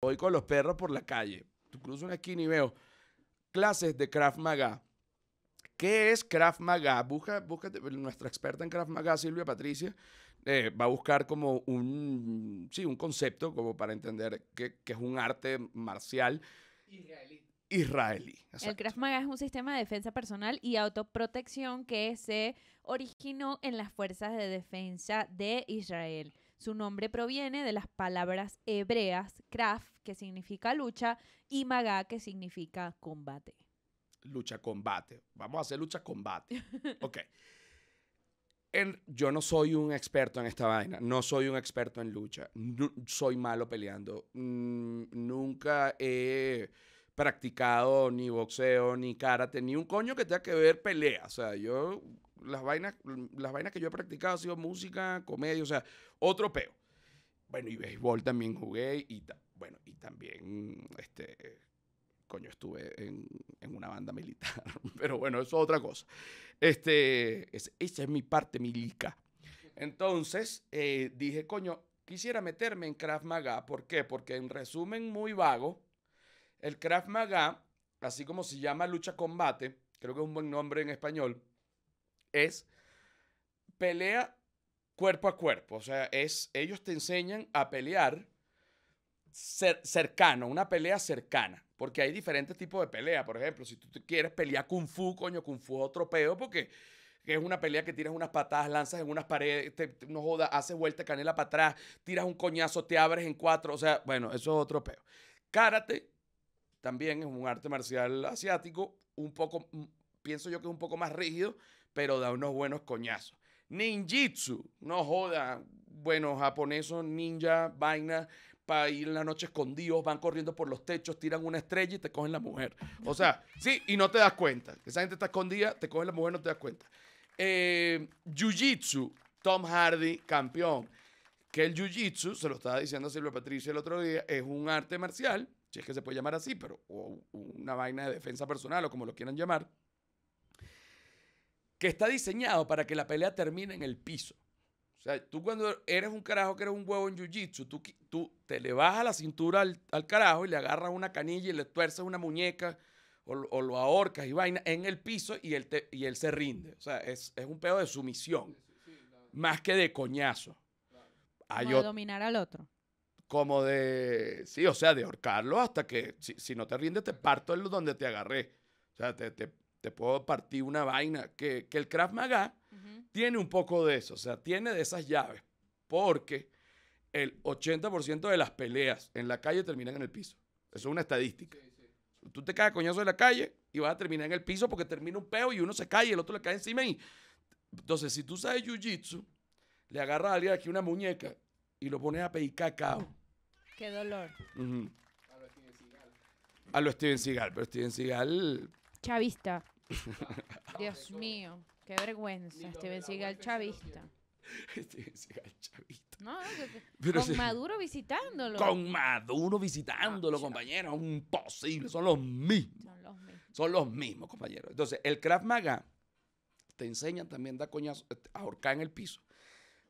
Voy con los perros por la calle. Tú una esquina veo clases de kraft Maga. ¿Qué es kraft Maga? Busca, pues, nuestra experta en kraft Maga, Silvia Patricia, eh, va a buscar como un, un concepto como para entender que, es un arte marcial. Israelí. El kraft Maga es un sistema de defensa personal y autoprotección que se originó en las fuerzas de defensa de Israel. Su nombre proviene de las palabras hebreas kraf, que significa lucha, y maga que significa combate. Lucha combate. Vamos a hacer lucha combate. ok. yo no soy un experto en esta vaina, no soy un experto en lucha, soy malo peleando, mm, nunca he practicado ni boxeo, ni karate, ni un coño que tenga que ver pelea, o sea, yo las vainas, las vainas que yo he practicado ha sido música, comedia, o sea, otro peo. Bueno, y béisbol también jugué y, ta bueno, y también, este, coño, estuve en, una banda militar, pero bueno, eso es otra cosa. Este, es, esa es mi parte milica. Entonces, eh, dije, coño, quisiera meterme en Kraft Maga, ¿por qué? Porque en resumen muy vago, el Kraft Maga, así como se llama lucha combate, creo que es un buen nombre en español, es pelea cuerpo a cuerpo. O sea, es, ellos te enseñan a pelear cercano, una pelea cercana. Porque hay diferentes tipos de pelea. Por ejemplo, si tú quieres pelear kung fu, coño, kung fu es otro peo porque es una pelea que tiras unas patadas, lanzas en unas paredes, no jodas, haces vuelta canela para atrás, tiras un coñazo, te abres en cuatro. O sea, bueno, eso es otro peo. Karate también es un arte marcial asiático, un poco, mm, pienso yo que es un poco más rígido, pero da unos buenos coñazos. Ninjitsu, no joda. Bueno, japonesos, ninja, vaina, para ir en la noche escondidos, van corriendo por los techos, tiran una estrella y te cogen la mujer. O sea, sí, y no te das cuenta. Esa gente está escondida, te cogen la mujer, no te das cuenta. Eh, jiu-jitsu, Tom Hardy, campeón. Que el jiu-jitsu, se lo estaba diciendo Silvia Patricia el otro día, es un arte marcial, si es que se puede llamar así, pero una vaina de defensa personal o como lo quieran llamar que está diseñado para que la pelea termine en el piso. O sea, tú cuando eres un carajo que eres un huevo en jiu-jitsu, tú, tú te le bajas la cintura al, carajo y le agarras una canilla y le tuerces una muñeca o, lo ahorcas y vaina en el piso y él, y él se rinde. O sea, es, un pedo de sumisión, más que de coñazo. Hay de dominar al otro. Como de, sí, o sea, de ahorcarlo hasta que si, no te rindes te parto el donde te agarré. O sea, te te puedo partir una vaina, que, el Krav Maga tiene un poco de eso, o sea, tiene de esas llaves, porque el 80% de las peleas en la calle terminan en el piso. Eso es una estadística. Tú te caes coñazo en la calle y vas a terminar en el piso porque termina un peo y uno se cae y el otro le cae encima. Y... Entonces, si tú sabes jiu-jitsu, le agarras a alguien aquí una muñeca y lo pones a pedir cacao. Qué dolor. A lo Steven Seagal. A lo Steven Seagal, pero Steven Seagal Chavista. Dios mío, qué vergüenza. Steven el chavista. Steven el chavista. No, con Maduro visitándolo. Con Maduro visitándolo, ah, compañero. compañeros. Imposible. Son los mismos. Son los mismos. Son los mismos, compañeros. Entonces, el kraft Maga te enseña también da coñas eh, a ahorcar en el piso.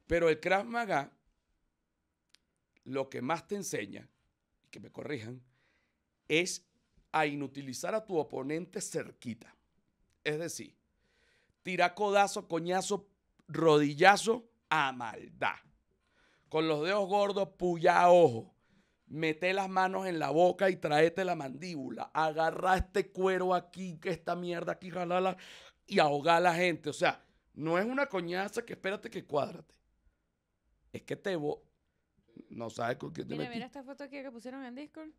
Pero el kraft Maga, lo que más te enseña, y que me corrijan, es a inutilizar a tu oponente cerquita. Es decir, tira codazo, coñazo, rodillazo a maldad. Con los dedos gordos, puya ojo. Mete las manos en la boca y traete la mandíbula. Agarra este cuero aquí, que esta mierda aquí, jalala y ahoga a la gente. O sea, no es una coñaza que espérate que cuádrate. Es que te... No sabes con qué te Mira, mira esta foto aquí que pusieron en Discord.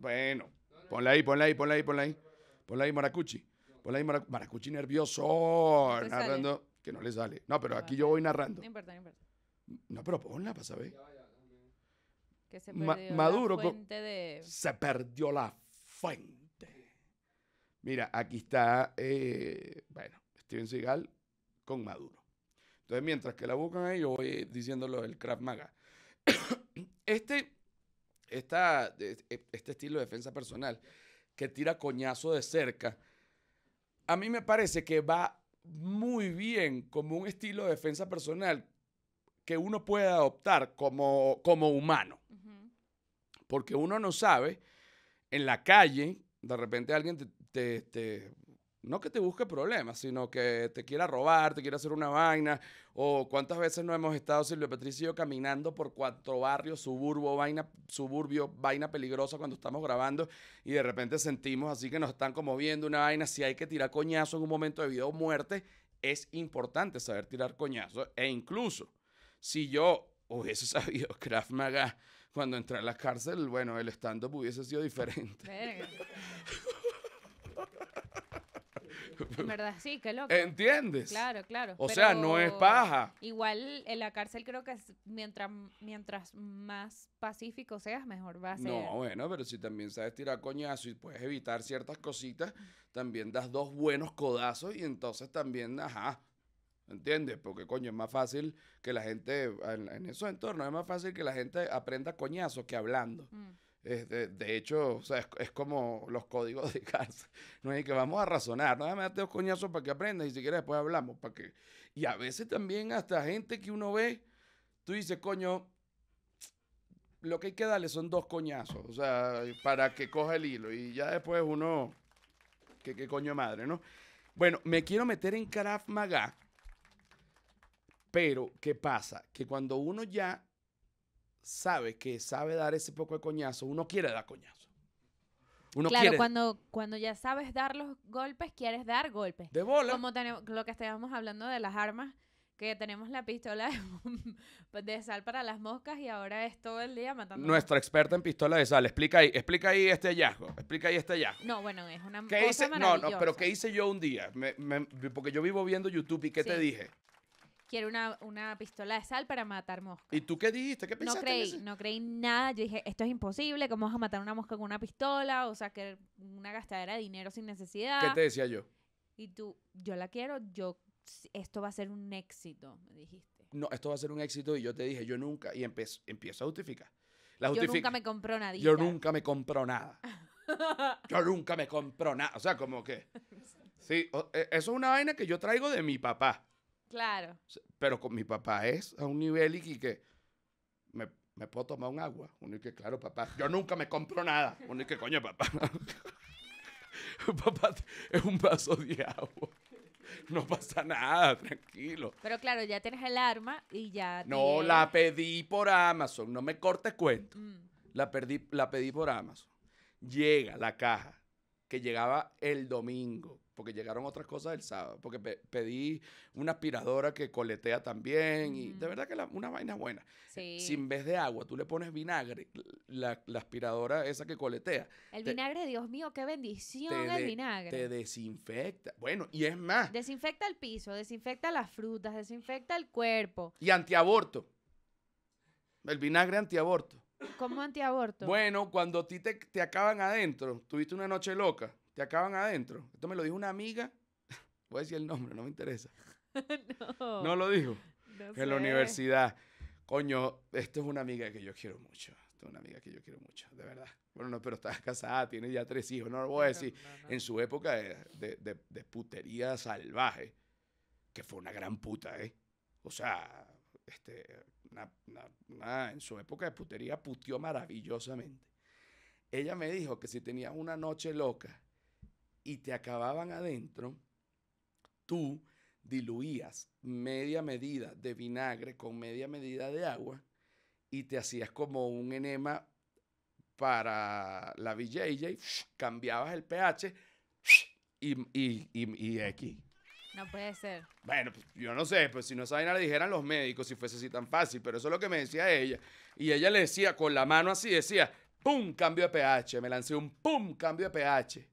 Bueno, ponla ahí, ponla ahí, ponla ahí, ponla ahí. Ponla ahí Maracuchi. Ponla ahí Maracuchi, nervioso, narrando. Que no le sale. No, pero aquí yo voy narrando. No importa, no importa. No, pero ponla para saber. Que se perdió Maduro la Se perdió la fuente. Mira, aquí está, eh, bueno, Steven Seagal con Maduro. Entonces, mientras que la buscan ahí, yo voy diciéndolo del Krav Maga. este esta, e, este estilo de defensa personal que tira coñazo de cerca, a mí me parece que va muy bien como un estilo de defensa personal que uno puede adoptar como, como humano. Porque uno no sabe, en la calle, de repente alguien te no que te busque problemas, sino que te quiera robar, te quiera hacer una vaina, o cuántas veces no hemos estado Silvio Patricio caminando por cuatro barrios, suburbo, vaina, suburbio, vaina peligrosa cuando estamos grabando y de repente sentimos así que nos están como viendo una vaina, si hay que tirar coñazo en un momento de vida o muerte, es importante saber tirar coñazo e incluso si yo hubiese sabido Kraft Maga cuando entré a la cárcel, bueno, el stand-up hubiese sido diferente. verdad, sí, qué loco. ¿Entiendes? Claro, claro. O sea, no es paja. Igual en la cárcel creo que mientras, mientras más pacífico seas, mejor va a ser. No, bueno, pero si también sabes tirar coñazo y puedes evitar ciertas cositas, también das dos buenos codazos y entonces también, ajá, ¿Entiendes? Porque, coño, es más fácil que la gente, en, esos entornos, es más fácil que la gente aprenda coñazo que hablando. Mm de, hecho, es, como los códigos de casa. No es que vamos a razonar, nada más dos coñazos para que aprendas y si quieres después hablamos. Para Y a veces también hasta gente que uno ve, tú dices, coño, lo que hay que darle son dos coñazos, o sea, para que coja el hilo. Y ya después uno, que coño madre, ¿no? Bueno, me quiero meter en Kraft Maga, pero ¿qué pasa? Que cuando uno ya sabe que sabe dar ese poco de coñazo, uno quiere dar coñazo. Uno claro, cuando, cuando ya sabes dar los golpes, quieres dar golpes. De bola. Como lo que estábamos hablando de las armas, que tenemos la pistola de, sal para las moscas y ahora es todo el día matando. Nuestra experta en pistola de sal, explica ahí, explica ahí este hallazgo, explica ahí este hallazgo. No, bueno, es una No, no, pero ¿qué hice yo un día? porque yo vivo viendo YouTube y ¿qué te dije? quiero una, pistola de sal para matar moscas. ¿Y tú qué dijiste? ¿Qué pensaste? No creí, no creí nada. Yo dije, esto es imposible, ¿cómo vas a matar una mosca con una pistola? O sea, que una gastadera de dinero sin necesidad. ¿Qué te decía yo? Y tú, yo la quiero, yo, esto va a ser un éxito, me dijiste. No, esto va a ser un éxito y yo te dije, yo nunca, y empiezo a justificar. yo nunca me compró nada. Yo nunca me compró nada. yo nunca me compró nada. O sea, como que... Sí, e, eso es una vaina que yo traigo de mi papá. Claro. Pero con mi papá es a un nivel y que me, puedo tomar un agua. Uno que, claro, papá, yo nunca me compro nada. Uno y que, coño, papá. papá, es un vaso de agua. No pasa nada, tranquilo. Pero claro, ya tienes el arma y ya. No, la pedí por Amazon. No me cortes cuento. Mm. La, la pedí por Amazon. Llega la caja que llegaba el domingo porque llegaron otras cosas el sábado, porque pedí una aspiradora que coletea también, y de verdad que una vaina buena. Sí. Si vez de agua tú le pones vinagre, la, aspiradora esa que coletea. El vinagre, Dios mío, qué bendición el vinagre. Te desinfecta. Bueno, y es más. Desinfecta el piso, desinfecta las frutas, desinfecta el cuerpo. Y antiaborto. El vinagre antiaborto. ¿Cómo antiaborto? Bueno, cuando a ti te acaban adentro, tuviste una noche loca te acaban adentro. Esto me lo dijo una amiga, voy a decir el nombre, no me interesa. no. lo dijo. En la universidad. Coño, esto es una amiga que yo quiero mucho. Esto es una amiga que yo quiero mucho, de verdad. Bueno, no, pero está casada, tiene ya tres hijos, no lo voy a decir. en su época de, putería salvaje, que fue una gran puta, ¿eh? O sea, este, en su época de putería puteó maravillosamente. Ella me dijo que si tenía una noche loca y te acababan adentro, tú diluías media medida de vinagre con media medida de agua y te hacías como un enema para la y cambiabas el pH y, y aquí. No puede ser. Bueno, pues, yo no sé, pues si no saben, le dijeran los médicos si fuese así tan fácil, pero eso es lo que me decía ella. Y ella le decía con la mano así, decía, ¡pum! Cambio de pH. Me lancé un ¡pum! Cambio de pH.